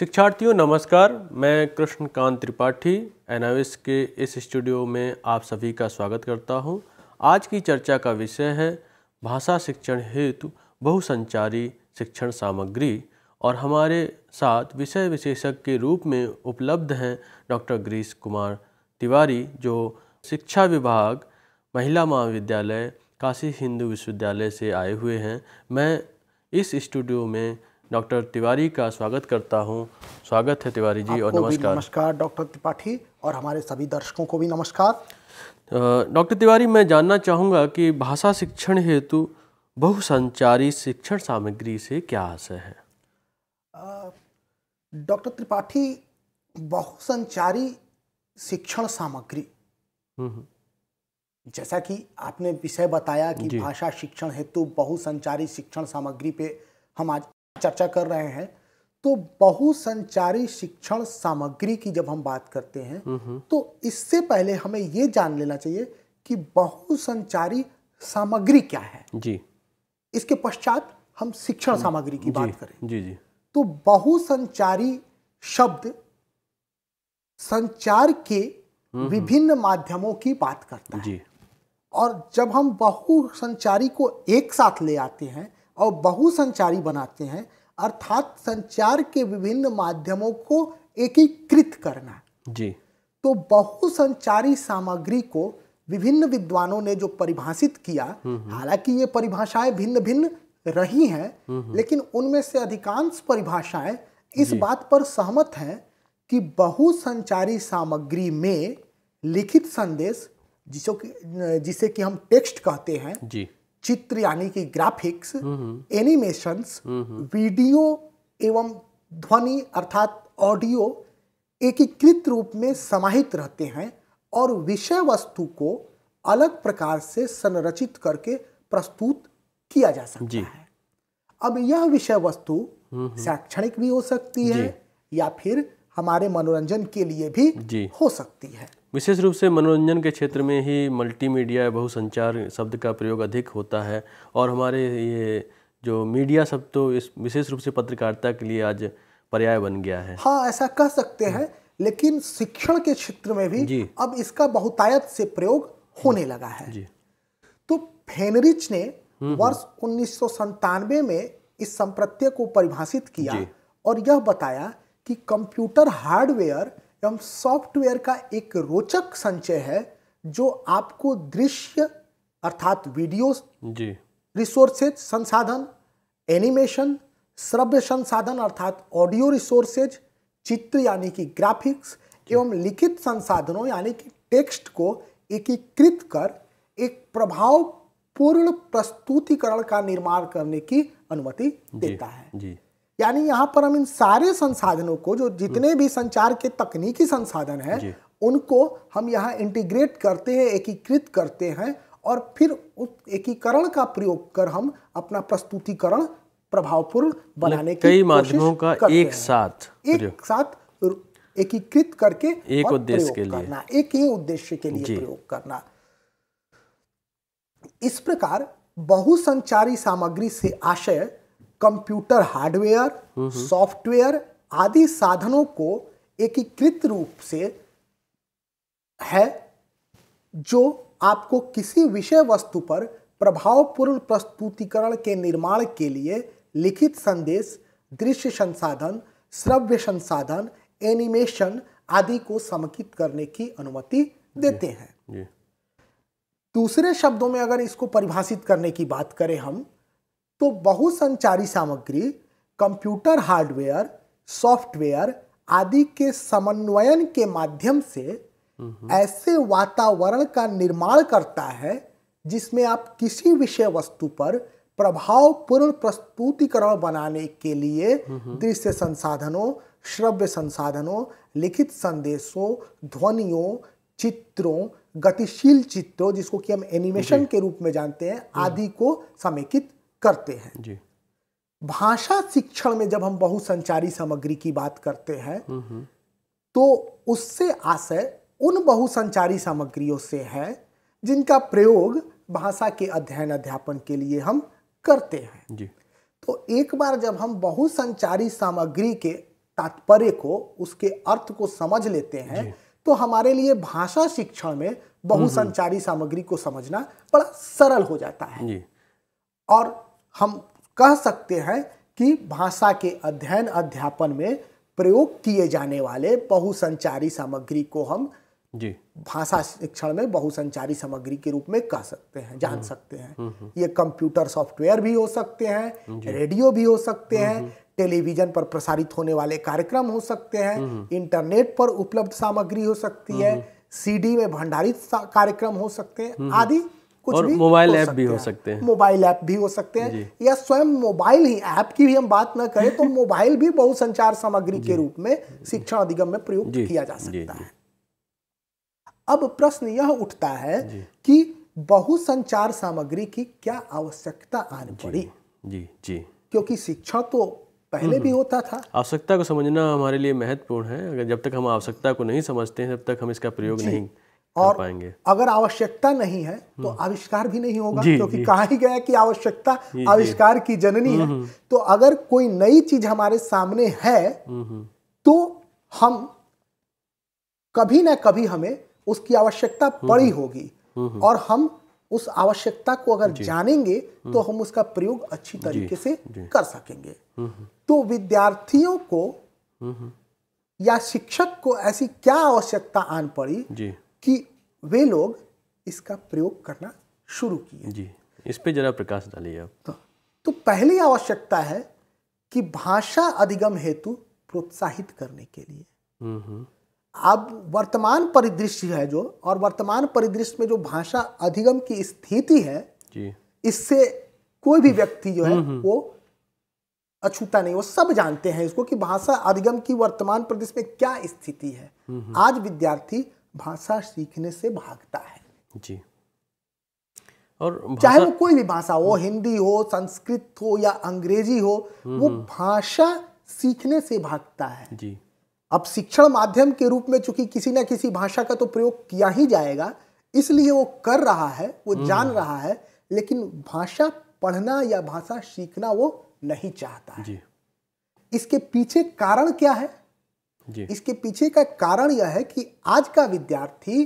शिक्षार्थियों नमस्कार मैं कृष्णकांत त्रिपाठी एनाविस के इस स्टूडियो में आप सभी का स्वागत करता हूं। आज की चर्चा का विषय है भाषा शिक्षण हेतु बहुसंचारी शिक्षण सामग्री और हमारे साथ विषय विशेषज्ञ के रूप में उपलब्ध हैं डॉक्टर गिरीश कुमार तिवारी जो शिक्षा विभाग महिला महाविद्यालय काशी हिंदू विश्वविद्यालय से आए हुए हैं मैं इस स्टूडियो में डॉक्टर तिवारी का स्वागत करता हूँ स्वागत है तिवारी जी और नमस्कार नमस्कार डॉक्टर त्रिपाठी और हमारे सभी दर्शकों को भी नमस्कार डॉक्टर तिवारी मैं जानना चाहूँगा कि भाषा शिक्षण हेतु बहुसंचारी शिक्षण सामग्री से क्या आशय है डॉक्टर त्रिपाठी बहुसंचारी शिक्षण सामग्री हम्म, हम्म। जैसा कि आपने विषय बताया कि भाषा शिक्षण हेतु बहुसंचारी शिक्षण सामग्री पे हम आज चर्चा कर रहे हैं तो बहुसंचारी शिक्षण सामग्री की जब हम बात करते हैं तो इससे पहले हमें ये जान लेना चाहिए कि बहुसंचारी सामग्री क्या है जी इसके पश्चात हम शिक्षण हम्म। सामग्री की बात करें जी जी तो बहुसंचारी शब्द संचार के विभिन्न माध्यमों की बात करता है जी और जब हम बहुसंचारी को एक साथ ले आते हैं और बहुसंचारी बनाते हैं अर्थात संचार के विभिन्न माध्यमों को एकीकृत करना जी तो बहुसंचारी सामग्री को विभिन्न विद्वानों ने जो परिभाषित किया हम्म, हम्म। हालांकि ये परिभाषाएं भिन्न भिन्न रही हैं हम्म, लेकिन उनमें से अधिकांश परिभाषाएं इस बात पर सहमत हैं कि बहुसंचारी सामग्री में लिखित संदेश जिसो जिसे कि हम टेक्स्ट कहते हैं जी चित्र यानी कि ग्राफिक्स एनिमेशंस वीडियो एवं ध्वनि अर्थात ऑडियो एकीकृत रूप में समाहित रहते हैं और विषय वस्तु को अलग प्रकार से संरचित करके प्रस्तुत किया जा सकता है अब यह विषय वस्तु हम्म, हम्म। शैक्षणिक भी हो सकती है या फिर हमारे मनोरंजन के लिए भी हो सकती है विशेष रूप से मनोरंजन के क्षेत्र में ही मल्टीमीडिया या बहुसंचार शब्द का प्रयोग अधिक होता है और हमारे ये जो मीडिया शब्द तो इस विशेष रूप से पत्रकारिता के लिए आज पर्याय बन गया है हाँ ऐसा कह सकते हैं लेकिन शिक्षण के क्षेत्र में भी अब इसका बहुतायत से प्रयोग होने लगा है जी। तो फेनरिच ने हम्म, हम्म। वर्ष उन्नीस में इस संप्रत्यय को परिभाषित किया और यह बताया कि कंप्यूटर हार्डवेयर एवं सॉफ्टवेयर का एक रोचक संचय है जो आपको दृश्य अर्थात वीडियो जी रिसोर्सेज संसाधन एनिमेशन श्रव्य संसाधन अर्थात ऑडियो रिसोर्सेज चित्र यानी कि ग्राफिक्स एवं लिखित संसाधनों यानी कि टेक्स्ट को एकीकृत कर एक प्रभावपूर्ण प्रस्तुतिकरण का निर्माण करने की अनुमति देता है जी यानी यहाँ पर हम इन सारे संसाधनों को जो जितने हम्म। भी संचार के तकनीकी संसाधन हैं उनको हम यहाँ इंटीग्रेट करते हैं एकीकृत करते हैं और फिर उस एकीकरण का प्रयोग कर हम अपना प्रस्तुतिकरण प्रभावपूर्ण मतलब बनाने की कई माध्यमों का एक साथ एक साथ एकीकृत करके एक उद्देश्य के लिए करना एक ही उद्देश्य के लिए प्रयोग करना इस प्रकार बहुसंचारी सामग्री से आशय कंप्यूटर हार्डवेयर सॉफ्टवेयर आदि साधनों को एकीकृत रूप से है जो आपको किसी विषय वस्तु पर प्रभावपूर्ण प्रस्तुतिकरण के निर्माण के लिए लिखित संदेश दृश्य संसाधन श्रव्य संसाधन एनिमेशन आदि को समकित करने की अनुमति देते हैं दूसरे शब्दों में अगर इसको परिभाषित करने की बात करें हम तो बहुसंचारी सामग्री कंप्यूटर हार्डवेयर सॉफ्टवेयर आदि के समन्वयन के माध्यम से हम्म। ऐसे वातावरण का निर्माण करता है जिसमें आप किसी विषय वस्तु पर प्रभावपूर्ण प्रस्तुतिकरण बनाने के लिए हम्म। दृश्य संसाधनों श्रव्य संसाधनों लिखित संदेशों ध्वनियों चित्रों गतिशील चित्रों जिसको कि हम एनिमेशन के रूप में जानते हैं हम्म। आदि को समेकित करते हैं जी भाषा शिक्षण में जब हम बहुसंचारी सामग्री की बात करते हैं तो उससे आशय उन बहुसंचारी सामग्रियों से है जिनका प्रयोग भाषा के अध्ययन अध्यापन के लिए हम करते हैं जी तो एक बार जब हम बहुसंचारी सामग्री के तात्पर्य को उसके अर्थ को समझ लेते हैं तो हमारे लिए भाषा शिक्षण में बहुसंचारी सामग्री को समझना बड़ा सरल हो जाता है और हम कह सकते हैं कि भाषा के अध्ययन अध्यापन में प्रयोग किए जाने वाले बहुसंचारी सामग्री को हम जी भाषा शिक्षण में बहुसंचारी सामग्री के रूप में कह सकते हैं जान हम्म। सकते हैं हम्म, हम्म। ये कंप्यूटर सॉफ्टवेयर भी हो सकते हैं रेडियो भी हो सकते हैं टेलीविजन पर प्रसारित होने वाले कार्यक्रम हो सकते हैं इंटरनेट पर उपलब्ध सामग्री हो सकती है सीडी में भंडारित कार्यक्रम हो सकते हैं आदि कुछ और भी मोबाइल ऐप भी हो सकते हैं मोबाइल ऐप भी हो सकते हैं या स्वयं मोबाइल ही ऐप की भी हम बात ना करें तो मोबाइल भी बहुसंचार सामग्री के रूप में शिक्षण अधिगम में प्रयोग किया जा सकता है अब प्रश्न यह उठता है कि बहुसंचार सामग्री की क्या आवश्यकता आनी पड़ी जी जी क्योंकि शिक्षा तो पहले भी हम्म। होता था आवश्यकता को समझना हमारे लिए महत्वपूर्ण है अगर जब तक हम आवश्यकता को नहीं समझते हैं तब तक हम इसका प्रयोग नहीं और पाएंगे अगर आवश्यकता नहीं है तो हम्म। आविष्कार भी नहीं होगा क्योंकि कहा ही गया कि आवश्यकता आविष्कार की जननी है हम्म, हम्म। तो अगर कोई नई चीज हमारे सामने है तो हम कभी ना कभी हमें उसकी आवश्यकता पड़ी होगी और हम उस आवश्यकता को अगर जानेंगे तो हम उसका प्रयोग अच्छी तरीके से कर सकेंगे तो विद्यार्थियों को या शिक्षक को ऐसी क्या आवश्यकता आन पड़ी कि वे लोग इसका प्रयोग करना शुरू किए जी इस पे जरा प्रकाश डालिए आप तो, तो पहली आवश्यकता है कि भाषा अधिगम हेतु प्रोत्साहित करने के लिए हम्म, हम्म। अब वर्तमान परिदृश्य है जो और वर्तमान परिदृश्य में जो भाषा अधिगम की स्थिति है जी। इससे कोई भी व्यक्ति जो है हम्म, वो अछूता नहीं वो सब जानते हैं इसको कि भाषा अधिगम की वर्तमान परिदृश्य में क्या स्थिति है आज विद्यार्थी भाषा सीखने से भागता है जी और चाहे वो कोई भी भाषा हो हिंदी हो संस्कृत हो या अंग्रेजी हो वो हम्म। भाषा सीखने से भागता है जी अब शिक्षण माध्यम के रूप में चूंकि किसी ना किसी भाषा का तो प्रयोग किया ही जाएगा इसलिए वो कर रहा है वो हम्म। जान रहा है लेकिन भाषा पढ़ना या भाषा सीखना वो नहीं चाहता है जी। इसके पीछे कारण क्या है इसके पीछे का कारण यह है कि आज का विद्यार्थी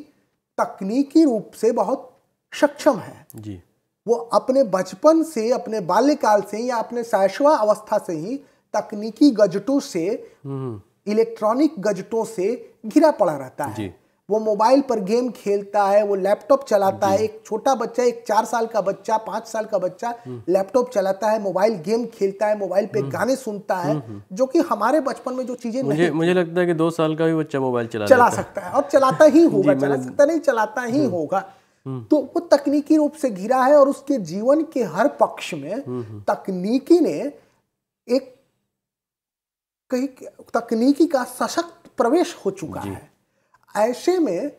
तकनीकी रूप से बहुत सक्षम है जी वो अपने बचपन से अपने बाल्यकाल से या अपने शैशवा अवस्था से ही तकनीकी गजटों से हम्म। इलेक्ट्रॉनिक गजटों से घिरा पड़ा रहता है वो मोबाइल पर गेम खेलता है वो लैपटॉप चलाता है एक छोटा बच्चा एक चार साल का बच्चा पांच साल का बच्चा हम्म। लैपटॉप चलाता है मोबाइल गेम खेलता है मोबाइल पे हम्म। गाने सुनता है हम्म, जो कि हमारे बचपन में जो चीजें मुझे मुझे लगता है कि दो साल का भी बच्चा मोबाइल चला चला सकता है और चलाता ही होगा चला सकता नहीं चलाता ही होगा तो वो तकनीकी रूप से घिरा है और उसके जीवन के हर पक्ष में तकनीकी ने एक कहीं तकनीकी का सशक्त प्रवेश हो चुका है ऐसे में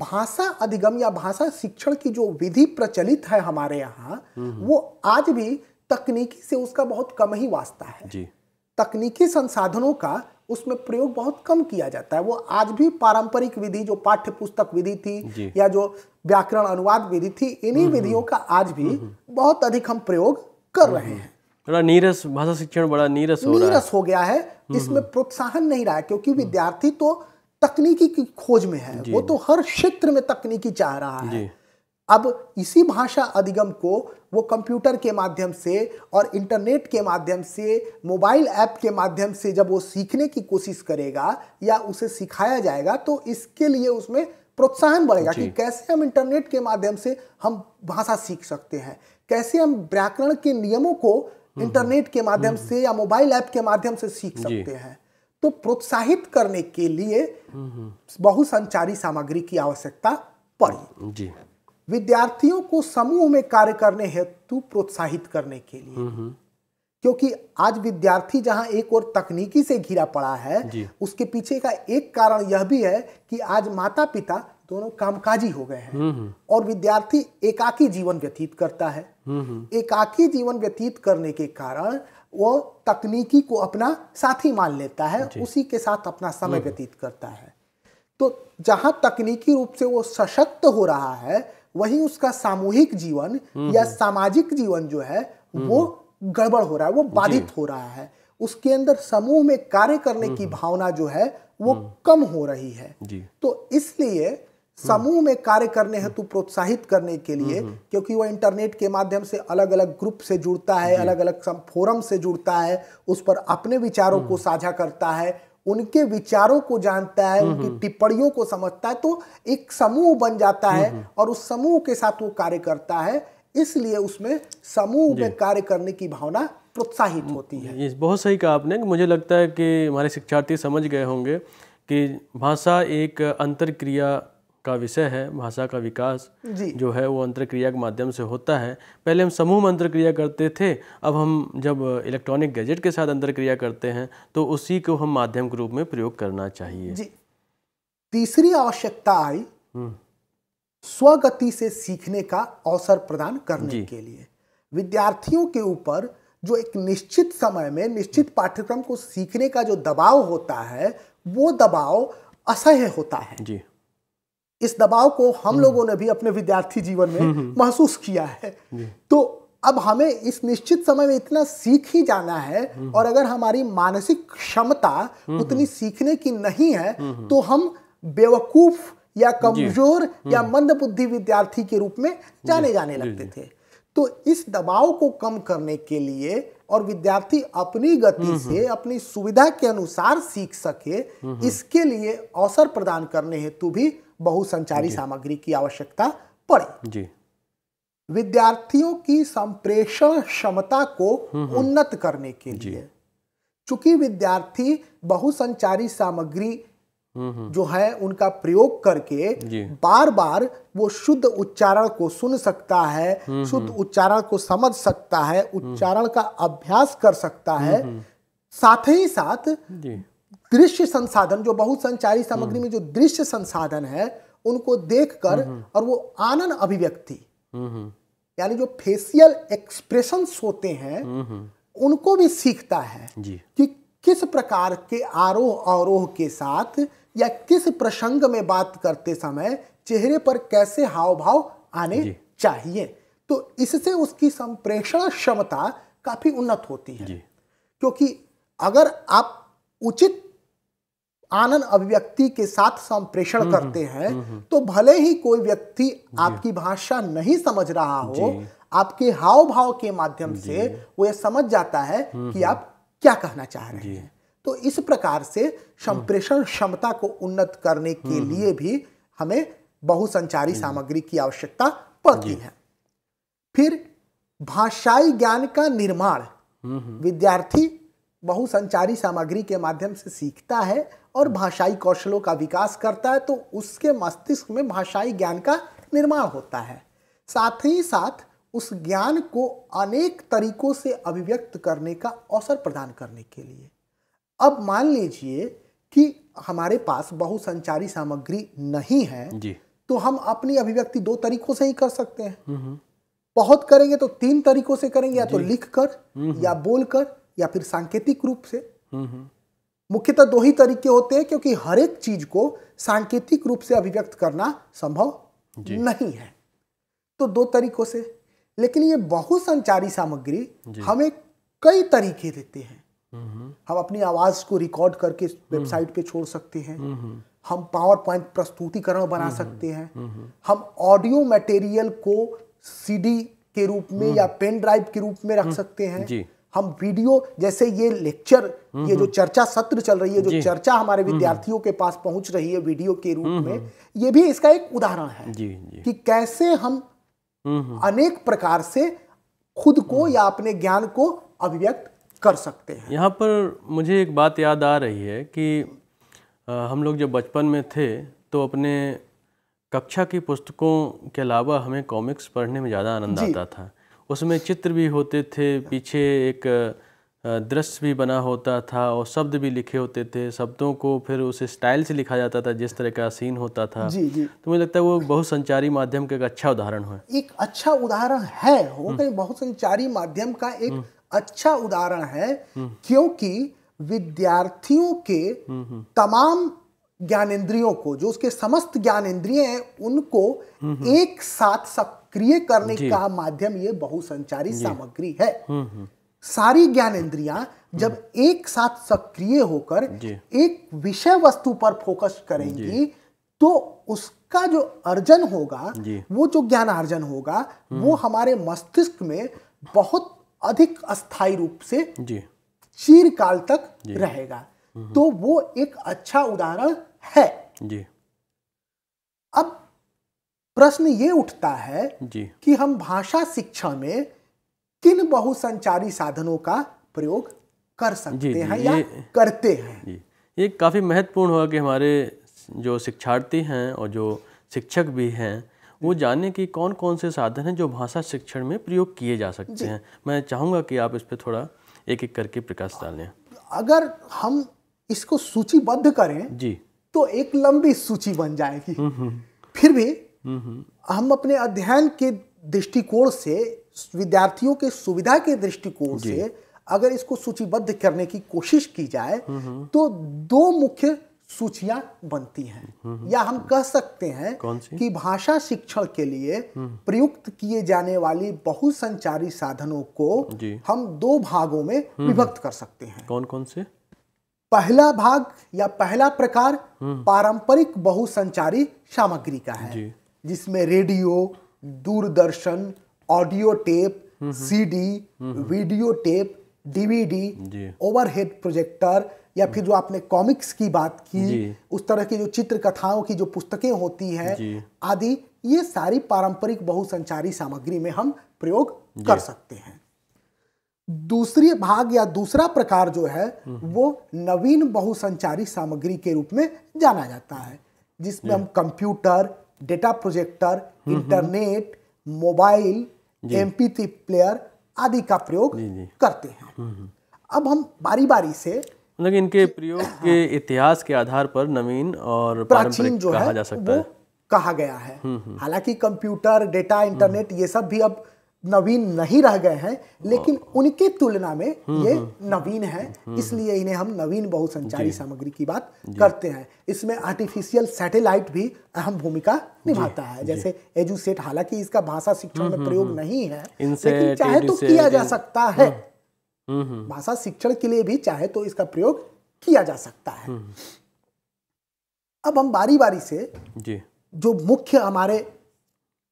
भाषा अधिगम या भाषा शिक्षण की जो विधि प्रचलित है हमारे यहाँ वो आज भी तकनीकी से उसका बहुत कम ही वास्ता है जी। तकनीकी संसाधनों का उसमें प्रयोग बहुत कम किया जाता है वो आज भी पारंपरिक विधि जो पाठ्य पुस्तक विधि थी या जो व्याकरण अनुवाद विधि थी इन्हीं विधियों का आज भी बहुत अधिक हम प्रयोग कर रहे हैं बड़ा नीरस भाषा शिक्षण बड़ा नीरस हो नीरस रहा है। हो गया है इसमें प्रोत्साहन नहीं रहा क्योंकि हम्म। विद्यार्थी तो तकनीकी की खोज में है वो तो हर क्षेत्र में तकनीकी चाह रहा है अब इसी भाषा अधिगम को वो कंप्यूटर के माध्यम से और इंटरनेट के माध्यम से मोबाइल ऐप के माध्यम से जब वो सीखने की कोशिश करेगा या उसे सिखाया जाएगा तो इसके लिए उसमें प्रोत्साहन बढ़ेगा कि कैसे हम इंटरनेट के माध्यम से हम भाषा सीख सकते हैं कैसे हम व्याकरण के नियमों को हम्म, हम्म। इंटरनेट के माध्यम हम्म, से या मोबाइल ऐप के माध्यम से सीख सकते हैं तो प्रोत्साहित करने के लिए बहुसंचारी सामग्री की आवश्यकता पड़ी जी विद्यार्थियों को समूह में कार्य करने हेतु प्रोत्साहित करने के लिए हम्म, हम्म। क्योंकि आज विद्यार्थी जहां एक और तकनीकी से घिरा पड़ा है उसके पीछे का एक कारण यह भी है कि आज माता पिता दोनों कामकाजी हो गए हैं हम्म, और विद्यार्थी एकाकी जीवन व्यतीत करता है एकाकी जीवन व्यतीत करने के कारण वो तकनीकी को अपना साथी मान लेता है उसी के साथ अपना समय व्यतीत करता है तो जहां तकनीकी रूप से वो सशक्त हो रहा है वहीं उसका सामूहिक जीवन हम्म, या हम्म। सामाजिक जीवन जो है हम्म। वो गड़बड़ हो रहा है वो बाधित हो रहा है उसके अंदर समूह में कार्य करने की भावना जो है वो कम हो रही है तो इसलिए समूह में कार्य करने हेतु तो प्रोत्साहित करने के लिए हम्म, हम्म। क्योंकि वो इंटरनेट के माध्यम से अलग अलग ग्रुप से जुड़ता है अलग अलग फोरम से जुड़ता है उस पर अपने विचारों को हम्म। साझा करता है उनके विचारों को जानता है उनकी टिप्पणियों को समझता है तो एक समूह बन जाता है और उस समूह के साथ वो कार्य करता है इसलिए उसमें समूह में कार्य करने की भावना प्रोत्साहित होती है बहुत सही कहा आपने मुझे लगता है कि हमारे शिक्षार्थी समझ गए होंगे कि भाषा एक अंतर क्रिया का विषय है भाषा का विकास जो है वो अंतरक्रिया के माध्यम से होता है पहले हम समूह में अंतरक्रिया करते थे अब हम जब इलेक्ट्रॉनिक गैजेट के साथ अंतरक्रिया करते हैं तो उसी को हम माध्यम के रूप में प्रयोग करना चाहिए जी तीसरी आवश्यकता आई हम्म। स्वगति से सीखने का अवसर प्रदान करने के लिए विद्यार्थियों के ऊपर जो एक निश्चित समय में निश्चित हम्म। पाठ्यक्रम को सीखने का जो दबाव होता है वो दबाव असह्य होता है जी इस दबाव को हम हम्म। लोगों ने भी अपने विद्यार्थी जीवन में हम्म, हम्म। महसूस किया है तो अब हमें इस निश्चित समय में इतना सीख ही जाना है और अगर हमारी मानसिक क्षमता उतनी सीखने की नहीं है तो हम बेवकूफ या कमजोर या मंदबुद्धि विद्यार्थी के रूप में जाने जाने लगते थे तो इस दबाव को कम करने के लिए और विद्यार्थी अपनी गति से अपनी सुविधा के अनुसार सीख सके इसके लिए अवसर प्रदान करने हेतु भी बहुसंचारी सामग्री की आवश्यकता पड़े जी विद्यार्थियों की संप्रेषण क्षमता को हम्म, हम्म। उन्नत करने के लिए चूंकि विद्यार्थी बहुसंचारी सामग्री हम्म, जो है उनका प्रयोग करके बार बार वो शुद्ध उच्चारण को सुन सकता है शुद्ध उच्चारण को समझ सकता है उच्चारण का अभ्यास कर सकता है साथ ही साथ दृश्य संसाधन जो बहुत संचारी सामग्री हम्म। में जो दृश्य संसाधन है उनको देखकर हम्म, हम्म। और वो आनंद अभिव्यक्ति यानी जो फेसियल एक्सप्रेशन होते हैं उनको भी सीखता है कि किस प्रकार के आरोह अवरोह के साथ या किस प्रसंग में बात करते समय चेहरे पर कैसे हाव भाव आने चाहिए तो इससे उसकी संप्रेषण क्षमता काफी उन्नत होती है क्योंकि अगर आप उचित आनंद अभिव्यक्ति के साथ संप्रेषण हम्म, करते हम्म, हैं हम्म, तो भले ही कोई व्यक्ति आपकी भाषा नहीं समझ रहा हो आपके हाव भाव के माध्यम से वो ये समझ जाता है कि आप क्या कहना चाह रहे हैं तो इस प्रकार से संप्रेषण क्षमता को उन्नत करने के लिए भी हमें बहुसंचारी सामग्री की आवश्यकता पड़ती है फिर भाषाई ज्ञान का निर्माण विद्यार्थी बहुसंचारी सामग्री के माध्यम से सीखता है और भाषाई कौशलों का विकास करता है तो उसके मस्तिष्क में भाषाई ज्ञान का निर्माण होता है साथ ही साथ उस ज्ञान को अनेक तरीकों से अभिव्यक्त करने का अवसर प्रदान करने के लिए अब मान लीजिए कि हमारे पास बहुसंचारी सामग्री नहीं है जी। तो हम अपनी अभिव्यक्ति दो तरीकों से ही कर सकते हैं हम्म, हम्म। बहुत करेंगे तो तीन तरीकों से करेंगे या तो लिख कर हम्म, या बोलकर या फिर सांकेतिक रूप से मुख्यतः दो ही तरीके होते हैं क्योंकि हर एक चीज को सांकेतिक रूप से अभिव्यक्त करना संभव नहीं है तो दो तरीकों से लेकिन ये बहुसंचारी सामग्री हमें कई तरीके देते हैं हम्म, हम्म। हम अपनी आवाज को रिकॉर्ड करके वेबसाइट हम्म। पे छोड़ सकते हैं हम पावर पॉइंट प्रस्तुतिकरण बना सकते हैं हम ऑडियो मटेरियल को सीडी के रूप में या पेन ड्राइव के रूप में रख सकते हैं हम वीडियो जैसे ये लेक्चर हम्म, ये जो हम्म। चर्चा सत्र चल रही है जो चर्चा हमारे हम्म, विद्यार्थियों के पास पहुंच रही है वीडियो के रूप में ये भी इसका एक उदाहरण है जी, जी। कि कैसे हम अनेक प्रकार से खुद को या अपने ज्ञान को अभिव्यक्त कर सकते हैं यहाँ पर मुझे एक बात याद आ रही है कि हम लोग जब बचपन में थे तो अपने कक्षा की पुस्तकों के अलावा हमें कॉमिक्स पढ़ने में ज़्यादा आनंद आता था उसमें चित्र भी होते थे पीछे एक दृश्य भी बना होता था और शब्द भी लिखे होते थे शब्दों को फिर उस स्टाइल से लिखा जाता था जिस तरह का सीन होता था जी जी तो मुझे लगता है वो बहुत संचारी माध्यम का एक अच्छा उदाहरण है एक अच्छा उदाहरण है वो हम्म। कहीं बहुत संचारी माध्यम का एक हम्म। अच्छा उदाहरण है हम्म। क्योंकि विद्यार्थियों के तमाम ज्ञानेन्द्रियों को जो उसके समस्त ज्ञानेन्द्रिय हैं उनको एक साथ सब सक्रिय करने का माध्यम ये बहुसंचारी सामग्री है हम्म, हम्म। सारी ज्ञान इंद्रिया जब हम्म। एक साथ सक्रिय होकर एक विषय वस्तु पर फोकस करेंगी तो उसका जो अर्जन होगा वो जो ज्ञान अर्जन होगा वो हमारे मस्तिष्क में बहुत अधिक अस्थायी रूप से चीर काल तक रहेगा तो वो एक अच्छा उदाहरण है जी अब प्रश्न ये उठता है जी कि हम भाषा शिक्षा में किन बहुसंचारी साधनों का प्रयोग कर सकते जी, हैं या करते हैं जी, ये काफ़ी महत्वपूर्ण होगा कि हमारे जो शिक्षार्थी हैं और जो शिक्षक भी हैं वो जाने कि कौन कौन से साधन हैं जो भाषा शिक्षण में प्रयोग किए जा सकते हैं मैं चाहूँगा कि आप इस पर थोड़ा एक एक करके प्रकाश डालें अगर हम इसको सूचीबद्ध करें जी तो एक लंबी सूची बन जाएगी हम्म, हम्म। फिर भी हम अपने अध्ययन के दृष्टिकोण से विद्यार्थियों के सुविधा के दृष्टिकोण से अगर इसको सूचीबद्ध करने की कोशिश की जाए तो दो मुख्य सूचियां बनती हैं या हम कह सकते हैं कि भाषा शिक्षण के लिए हम्म। प्रयुक्त किए जाने वाली बहुसंचारी साधनों को हम दो भागों में विभक्त कर सकते हैं कौन कौन से पहला भाग या पहला प्रकार हम्म। पारंपरिक बहुसंचारी सामग्री का है जिसमें radio Doordarshan audio tape CD video tape DVD overhead projector या फिर जो आपने कॉमिक्स की बात की उस तरह की जो चित्र कथाओं की जो पुस्तकें होती हैं आदि ये सारी पारंपरिक बहुसंचारी सामग्री में हम प्रयोग कर सकते हैं दूसरी भाग या दूसरा प्रकार जो है हम्म। वो नवीन बहुसंचारी सामग्री के रूप में जाना जाता है जिसमें हम computer data projector internet mobile M player आदि का प्रयोग करते हैं mm-hmm. अब हम बारी बारी से मतलब इनके प्रयोग के इतिहास के आधार पर नवीन और प्राचीन जो कहा है जा सकता वो है। कहा गया है mm-hmm. हालांकि कंप्यूटर डेटा इंटरनेट mm-hmm. ये सब भी अब नवीन नहीं रह गए हैं हाँ। लेकिन उनकी तुलना में हम्म, ये हम्म, हम्म। नवीन है इसलिए इन्हें हम नवीन बहुसंचारी सामग्री की बात करते हैं इसमें आर्टिफिशियल सैटेलाइट भी अहम भूमिका निभाता है जैसे एजुसेट हालांकि इसका भाषा शिक्षण में प्रयोग नहीं है लेकिन चाहे तो किया जा सकता है भाषा शिक्षण के लिए भी चाहे तो इसका प्रयोग किया जा सकता है अब हम बारी बारी से जो मुख्य हमारे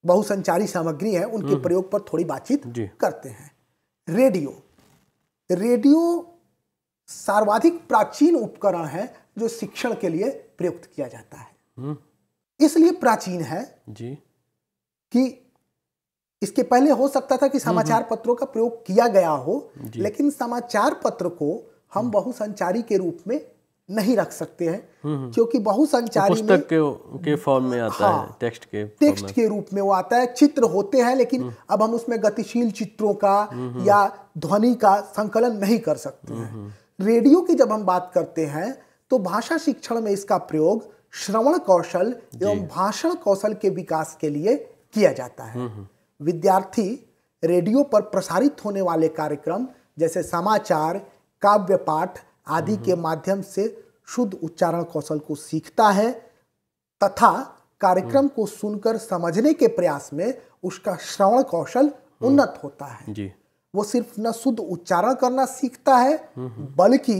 बहुसंचारी सामग्री है उनके हम्म। प्रयोग पर थोड़ी बातचीत करते हैं रेडियो रेडियो सर्वाधिक प्राचीन उपकरण है जो शिक्षण के लिए प्रयुक्त किया जाता है हम्म। इसलिए प्राचीन है जी कि इसके पहले हो सकता था कि हम्म, समाचार पत्रों का प्रयोग किया गया हो लेकिन समाचार पत्र को हम बहुसंचारी के रूप में नहीं रख सकते हैं हम्म, हम्म। क्योंकि बहुसंचारी तो के के फॉर्म में आता हाँ, है टेक्स्ट के टेक्स्ट के रूप में वो आता है चित्र होते हैं लेकिन हम्म। अब हम उसमें गतिशील चित्रों का या ध्वनि का संकलन नहीं कर सकते हैं रेडियो की जब हम बात करते हैं तो भाषा शिक्षण में इसका प्रयोग श्रवण कौशल एवं भाषण कौशल के विकास के लिए किया जाता है विद्यार्थी रेडियो पर प्रसारित होने वाले कार्यक्रम जैसे समाचार काव्य पाठ आदि हम्म, के हम्म। माध्यम से शुद्ध उच्चारण कौशल को सीखता है तथा कार्यक्रम हम्म। को सुनकर समझने के प्रयास में उसका श्रवण कौशल उन्नत होता है जी। वो सिर्फ न शुद्ध उच्चारण करना सीखता है बल्कि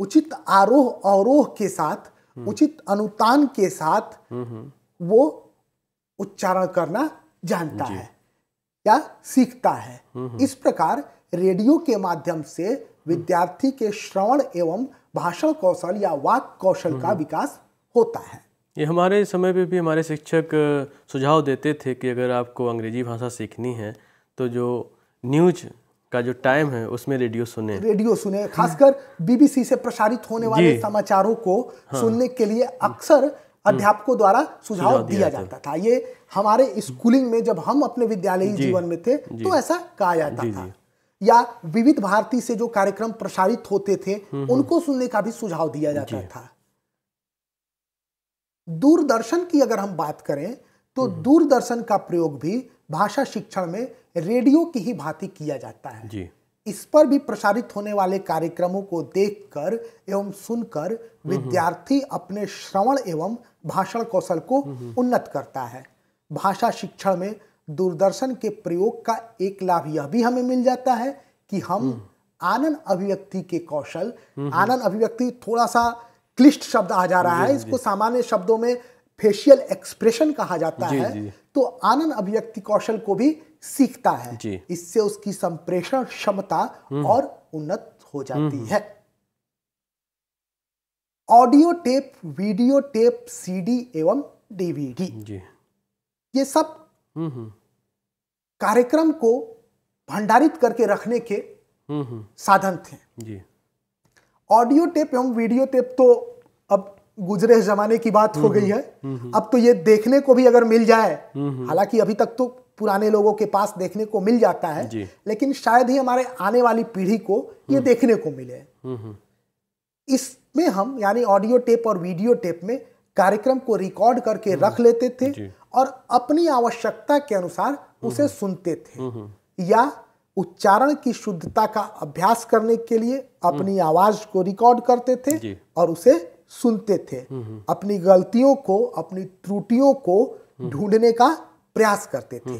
उचित आरोह अवरोह के साथ उचित अनुतान के साथ वो उच्चारण करना जानता है या सीखता है इस प्रकार रेडियो के माध्यम से विद्यार्थी के श्रवण एवं भाषण कौशल या वाक कौशल का हम्म। विकास होता है ये हमारे समय पे भी हमारे शिक्षक सुझाव देते थे कि अगर आपको अंग्रेजी भाषा सीखनी है तो जो न्यूज का जो टाइम है उसमें रेडियो सुने रेडियो सुने खासकर बीबीसी से प्रसारित होने वाले समाचारों को हाँ। सुनने के लिए अक्सर अध्यापकों द्वारा सुझाव दिया, दिया जाता था ये हमारे स्कूलिंग में जब हम अपने विद्यालयी जीवन में थे तो ऐसा कहा जाता था या विविध भारती से जो कार्यक्रम प्रसारित होते थे हम्म, हम्म। उनको सुनने का भी सुझाव दिया जाता था दूरदर्शन की अगर हम बात करें तो हम्म। दूरदर्शन का प्रयोग भी भाषा शिक्षण में रेडियो की ही भांति किया जाता है जी। इस पर भी प्रसारित होने वाले कार्यक्रमों को देखकर एवं सुनकर विद्यार्थी अपने श्रवण एवं भाषण कौशल को उन्नत करता है भाषा शिक्षण में दूरदर्शन के प्रयोग का एक लाभ यह भी हमें मिल जाता है कि हम हम्म। आनंद अभिव्यक्ति के कौशल हम्म, हम्म। आनंद अभिव्यक्ति थोड़ा सा क्लिष्ट शब्द आ जा रहा है इसको सामान्य शब्दों में फेशियल एक्सप्रेशन कहा जाता जी, है जी. तो आनंद अभिव्यक्ति कौशल को भी सीखता है जी. इससे उसकी संप्रेषण क्षमता और उन्नत हो जाती है audio tape video tape CD एवं डीवीडी ये सब कार्यक्रम को भंडारित करके रखने के हम्म, हम्म। साधन थे ऑडियो टेप एवं वीडियो टेप तो अब गुजरे जमाने की बात हो हम्म, गई है अब तो ये देखने को भी अगर मिल जाए हालांकि अभी तक तो पुराने लोगों के पास देखने को मिल जाता है लेकिन शायद ही हमारे आने वाली पीढ़ी को ये देखने को मिले इसमें हम यानी ऑडियो टेप और वीडियो टेप में कार्यक्रम को रिकॉर्ड करके रख लेते थे और अपनी आवश्यकता के अनुसार उसे हम्म। सुनते थे हम्म, हम्म। या उच्चारण की शुद्धता का अभ्यास करने के लिए अपनी आवाज को रिकॉर्ड करते थे और उसे सुनते थे अपनी गलतियों को अपनी त्रुटियों को ढूंढने का प्रयास करते थे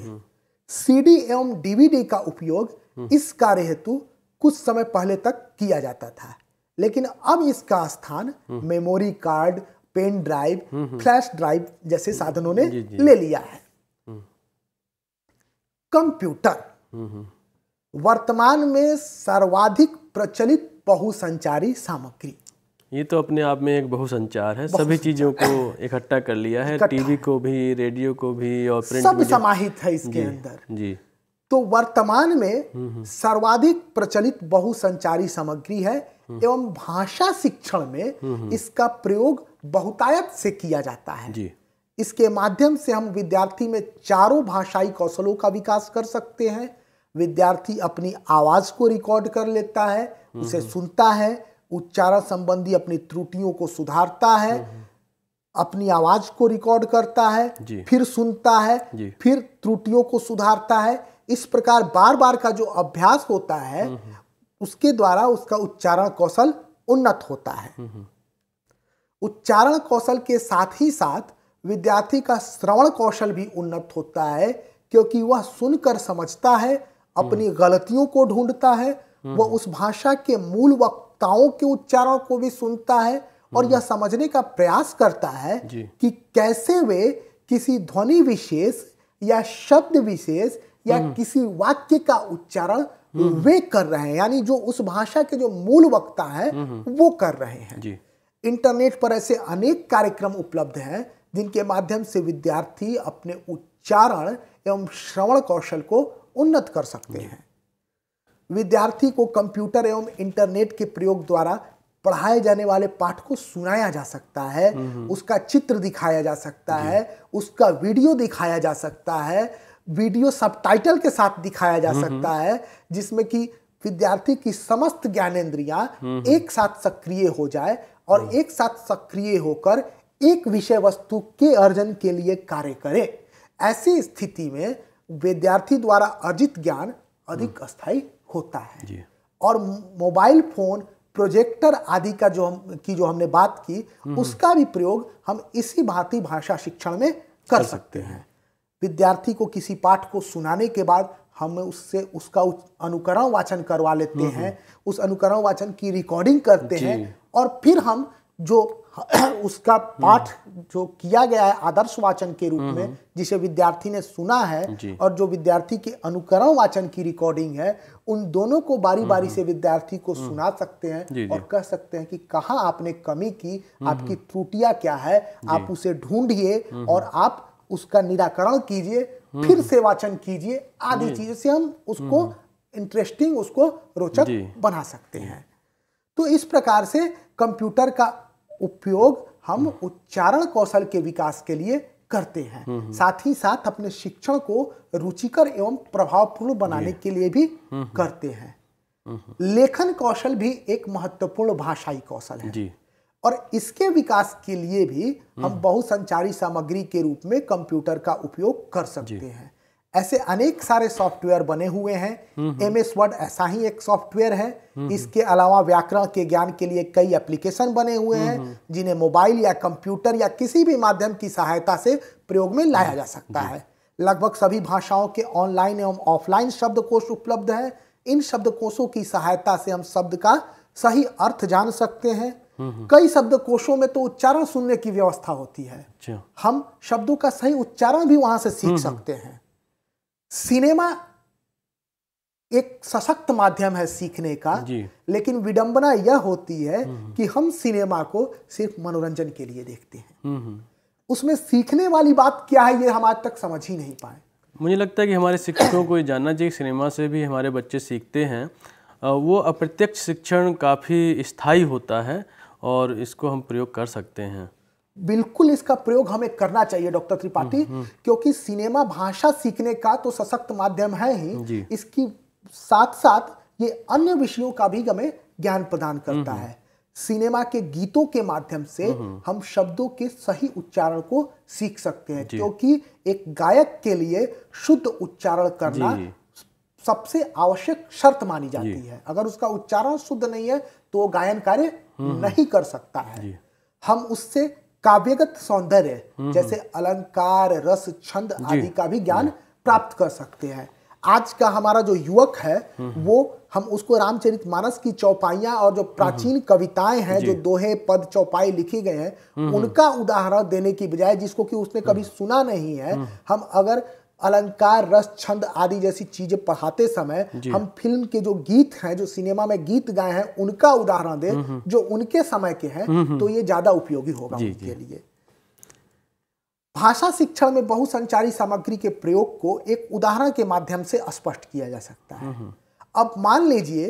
सीडी एवं डीवीडी का उपयोग इस कार्य हेतु कुछ समय पहले तक किया जाता था लेकिन अब इसका स्थान मेमोरी कार्ड पेन ड्राइव हम्म, हम्म। फ्लैश ड्राइव जैसे साधनों ने जी, जी. ले लिया है हम्म। कंप्यूटर वर्तमान में सर्वाधिक प्रचलित बहुसंचारी सामग्री ये तो अपने आप में एक बहुसंचार है सभी चीजों को इकट्ठा कर लिया है टीवी को भी रेडियो को भी और प्रिंट सब समाहित है इसके जी, अंदर जी तो वर्तमान में सर्वाधिक प्रचलित बहुसंचारी सामग्री है एवं भाषा शिक्षण में इसका प्रयोग बहुतायत से किया जाता है जी इसके माध्यम से हम विद्यार्थी में चारों भाषाई कौशलों का विकास कर सकते हैं विद्यार्थी अपनी आवाज़ को रिकॉर्ड कर लेता है हम्म, उसे हम्म। सुनता है उच्चारण संबंधी अपनी त्रुटियों को सुधारता है हम्म, अपनी आवाज को रिकॉर्ड करता है फिर सुनता है फिर त्रुटियों को सुधारता है इस प्रकार बार बार का जो अभ्यास होता है उसके द्वारा उसका उच्चारण कौशल उन्नत होता है उच्चारण कौशल के साथ ही साथ विद्यार्थी का श्रवण कौशल भी उन्नत होता है क्योंकि वह सुनकर समझता है अपनी हम्म। गलतियों को ढूंढता है हम्म। वह उस भाषा के मूल वक्ताओं के उच्चारण को भी सुनता है और हम्म। यह समझने का प्रयास करता है कि कैसे वे किसी ध्वनि विशेष या शब्द विशेष या किसी वाक्य का उच्चारण वे कर रहे हैं यानी जो उस भाषा के जो मूल वक्ता है वो कर रहे हैं इंटरनेट पर ऐसे अनेक कार्यक्रम उपलब्ध हैं जिनके माध्यम से विद्यार्थी अपने उच्चारण एवं श्रवण कौशल को उन्नत कर सकते हैं विद्यार्थी को कंप्यूटर एवं इंटरनेट के प्रयोग द्वारा पढ़ाए जाने वाले पाठ को सुनाया जा सकता है हम्म। उसका चित्र दिखाया जा सकता है उसका वीडियो दिखाया जा सकता है वीडियो सबटाइटल के साथ दिखाया जा हम्म, हम्म। सकता है जिसमें कि विद्यार्थी की समस्त ज्ञानेन्द्रिया हम्म, हम्म। एक साथ सक्रिय हो जाए और हम्म। एक साथ सक्रिय होकर एक विषय वस्तु के अर्जन के लिए कार्य करे ऐसी स्थिति में विद्यार्थी द्वारा अर्जित ज्ञान अधिक स्थायी होता है और मोबाइल फोन प्रोजेक्टर आदि का जो हम की जो हमने बात की उसका भी प्रयोग हम इसी भारतीय भाषा शिक्षण में कर सकते हैं विद्यार्थी को किसी पाठ को सुनाने के बाद हम उससे उसका अनुकरण वाचन करवा लेते हम्म, हम्म। हैं उस अनुकरण वाचन की रिकॉर्डिंग करते हैं और फिर हम जो उसका पाठ हम्म। जो किया गया है आदर्श वाचन के रूप में जिसे विद्यार्थी ने सुना है और जो विद्यार्थी के अनुकरण वाचन की रिकॉर्डिंग है उन दोनों को बारी बारी से विद्यार्थी को सुना सकते हैं जी, और कह सकते हैं कि कहाँ आपने कमी की आपकी त्रुटियां क्या है आप उसे ढूंढिए और आप उसका निराकरण कीजिए हम्म। फिर सेवाचन कीजिए आदि चीज से हम उसको इंटरेस्टिंग हम्म। उसको रोचक बना सकते हैं तो इस प्रकार से कंप्यूटर का उपयोग हम हम्म। उच्चारण कौशल के विकास के लिए करते हैं साथ ही साथ अपने शिक्षण को रुचिकर एवं प्रभावपूर्ण बनाने के लिए भी करते हैं लेखन कौशल भी एक महत्वपूर्ण भाषाई कौशल है और इसके विकास के लिए भी हम हम्म। बहुसंचारी सामग्री के रूप में कंप्यूटर का उपयोग कर सकते हैं ऐसे अनेक सारे सॉफ्टवेयर बने हुए हैं हम्म, हम्म। एम एस वर्ड ऐसा ही एक सॉफ्टवेयर है इसके अलावा व्याकरण के ज्ञान के लिए कई एप्लीकेशन बने हुए हैं जिन्हें मोबाइल या कंप्यूटर या किसी भी माध्यम की सहायता से प्रयोग में लाया जा सकता है लगभग सभी भाषाओं के ऑनलाइन एवं ऑफलाइन शब्दकोश उपलब्ध है इन शब्दकोशों की सहायता से हम शब्द का सही अर्थ जान सकते हैं कई शब्द कोशों में तो उच्चारण सुनने की व्यवस्था होती है अच्छा। हम शब्दों का सही उच्चारण भी वहां से सीख सकते हैं सिनेमा एक सशक्त माध्यम है सीखने का लेकिन विडंबना यह होती है कि हम सिनेमा को सिर्फ मनोरंजन के लिए देखते हैं उसमें सीखने वाली बात क्या है ये हम आज तक समझ ही नहीं पाए मुझे लगता है कि हमारे शिक्षकों को ये जानना चाहिए सिनेमा से भी हमारे बच्चे सीखते हैं वो अप्रत्यक्ष शिक्षण काफ़ी स्थायी होता है और इसको हम प्रयोग कर सकते हैं बिल्कुल इसका प्रयोग हमें करना चाहिए डॉक्टर त्रिपाठी हम्म, हम्म। क्योंकि सिनेमा भाषा सीखने का तो सशक्त माध्यम है ही इसकी साथ साथ ये अन्य विषयों का भी हमें ज्ञान प्रदान हम्म, करता है सिनेमा के गीतों के माध्यम से हम शब्दों के सही उच्चारण को सीख सकते हैं क्योंकि एक गायक के लिए शुद्ध उच्चारण करना सबसे आवश्यक शर्त मानी जाती है अगर उसका उच्चारण शुद्ध नहीं है तो वो गायन कार्य हम्म। नहीं कर सकता है हम उससे काव्यगत सौंदर्य हम्म। जैसे अलंकार रस छंद आदि का भी ज्ञान प्राप्त कर सकते हैं आज का हमारा जो युवक है हम्म। वो हम उसको रामचरित मानस की चौपाइयाँ और जो प्राचीन कविताएं हैं जो दोहे पद चौपाई लिखी गए हैं उनका उदाहरण देने की बजाय जिसको कि उसने कभी सुना नहीं है हम अगर अलंकार रस छंद आदि जैसी चीजें पढ़ाते समय हम फिल्म के जो गीत हैं जो सिनेमा में गीत गाए हैं उनका उदाहरण दें हम्म, हम्म। जो उनके समय के हैं हम्म, तो ये ज्यादा उपयोगी होगा उनके लिए भाषा शिक्षण में बहुसंचारी सामग्री के प्रयोग को एक उदाहरण के माध्यम से स्पष्ट किया जा सकता है अब मान लीजिए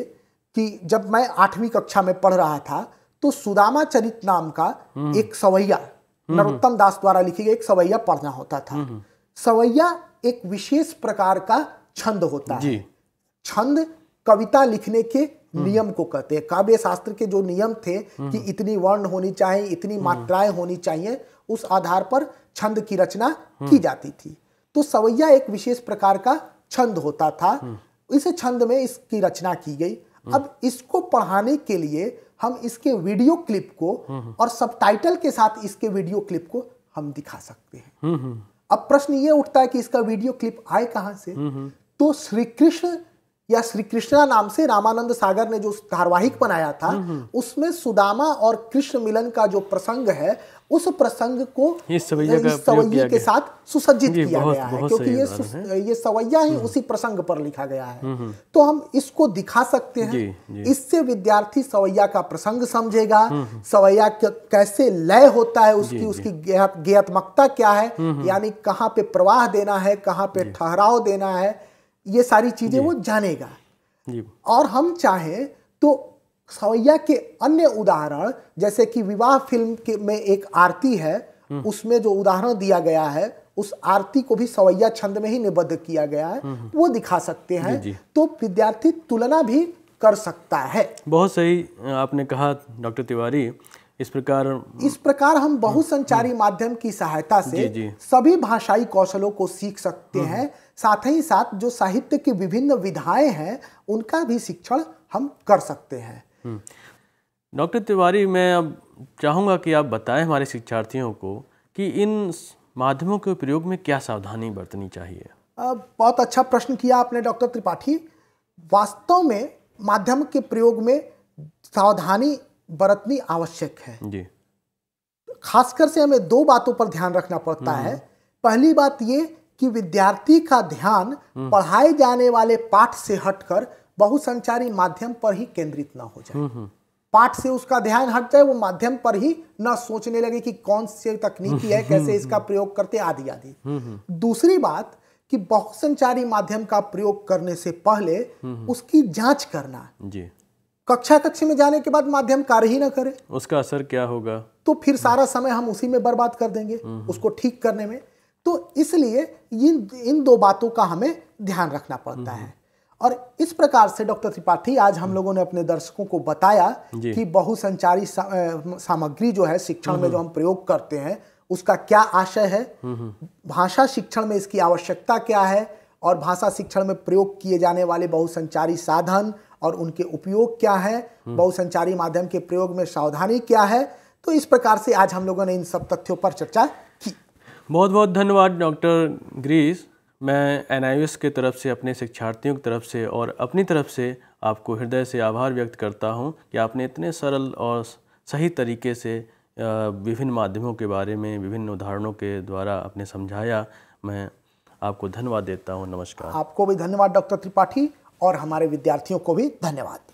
कि जब मैं आठवीं कक्षा में पढ़ रहा था तो सुदामा चरित नाम का एक सवैया नरोत्तम दास द्वारा लिखी गई एक सवैया पढ़ना होता था सवैया एक विशेष प्रकार का छंद होता है छंद कविता लिखने के नियम को कहते हैं काव्य शास्त्र के जो नियम थे कि हम्म। इतनी वर्ण होनी चाहिए इतनी हम्म। मात्राएं होनी चाहिए उस आधार पर छंद की रचना हम्म। की जाती थी तो सवैया एक विशेष प्रकार का छंद होता था इस छंद में इसकी रचना की गई अब इसको पढ़ाने के लिए हम इसके वीडियो क्लिप को और सबटाइटल के साथ इसके वीडियो क्लिप को हम दिखा सकते हैं अब प्रश्न ये उठता है कि इसका वीडियो क्लिप आए कहां से हम्म, हम्म। तो श्री कृष्ण या श्री कृष्णा नाम से रामानंद सागर ने जो धारावाहिक बनाया था हम्म, हम्म। उसमें सुदामा और कृष्ण मिलन का जो प्रसंग है उस प्रसंग को सवैया के साथ सुसज्जित किया बहुत, गया है क्योंकि ये ये सवैया ही हम्म। उसी प्रसंग पर लिखा गया है तो हम इसको दिखा सकते हैं इससे विद्यार्थी सवैया का प्रसंग समझेगा सवैया कैसे लय होता है उसकी उसकी ज्ञात्मकता क्या है यानी कहाँ पे प्रवाह देना है कहाँ पे ठहराव देना है ये सारी चीज़ें वो जानेगा और हम चाहें तो सवैया के अन्य उदाहरण जैसे कि विवाह फिल्म के में एक आरती है हम्म। उसमें जो उदाहरण दिया गया है उस आरती को भी सवैया छंद में ही निबद्ध किया गया है हम्म, हम्म। वो दिखा सकते हैं तो विद्यार्थी तुलना भी कर सकता है बहुत सही आपने कहा डॉक्टर तिवारी इस प्रकार इस प्रकार हम हम्म, बहुसंचारी हम्म। माध्यम की सहायता से जी, जी। सभी भाषाई कौशलों को सीख सकते हम्म, हैं साथ ही साथ जो साहित्य की विभिन्न विधाएं हैं उनका भी शिक्षण हम कर सकते हैं डॉक्टर तिवारी मैं अब चाहूँगा कि आप बताएं हमारे शिक्षार्थियों को कि इन माध्यमों के प्रयोग में क्या सावधानी बरतनी चाहिए बहुत अच्छा प्रश्न किया आपने डॉक्टर त्रिपाठी वास्तव में माध्यम के प्रयोग में सावधानी बरतनी आवश्यक है जी खासकर से हमें दो बातों पर ध्यान रखना पड़ता हम्म। है पहली बात ये कि विद्यार्थी का ध्यान हम्म। पढ़ाए जाने वाले पाठ से हटकर बहुसंचारी माध्यम पर ही केंद्रित ना हो जाए हम्म, पाठ से उसका ध्यान हट जाए वो माध्यम पर ही ना सोचने लगे कि कौन सी तकनीकी है कैसे इसका प्रयोग करते आदि आदि दूसरी बात कि बहुसंचारी माध्यम का प्रयोग करने से पहले उसकी जांच करना कक्षा कक्ष में जाने के बाद माध्यम कार्य ही ना करे उसका असर क्या होगा तो फिर सारा समय हम उसी में बर्बाद कर देंगे हम्म। उसको ठीक करने में तो इसलिए इन इन दो बातों का हमें ध्यान रखना पड़ता हम्म। है और इस प्रकार से डॉक्टर त्रिपाठी आज हम हम्म। लोगों ने अपने दर्शकों को बताया कि बहुसंचारी सा, सामग्री जो है शिक्षण में जो हम प्रयोग करते हैं उसका क्या आशय है भाषा शिक्षण में इसकी आवश्यकता क्या है और भाषा शिक्षण में प्रयोग किए जाने वाले बहुसंचारी साधन और उनके उपयोग क्या है बहुसंचारी माध्यम के प्रयोग में सावधानी क्या है तो इस प्रकार से आज हम लोगों ने इन सब तथ्यों पर चर्चा की बहुत बहुत धन्यवाद डॉक्टर ग्रीस मैं एन की तरफ से अपने शिक्षार्थियों की तरफ से और अपनी तरफ से आपको हृदय से आभार व्यक्त करता हूँ कि आपने इतने सरल और सही तरीके से विभिन्न माध्यमों के बारे में विभिन्न उदाहरणों के द्वारा आपने समझाया मैं आपको धन्यवाद देता हूँ नमस्कार आपको भी धन्यवाद डॉक्टर त्रिपाठी और हमारे विद्यार्थियों को भी धन्यवाद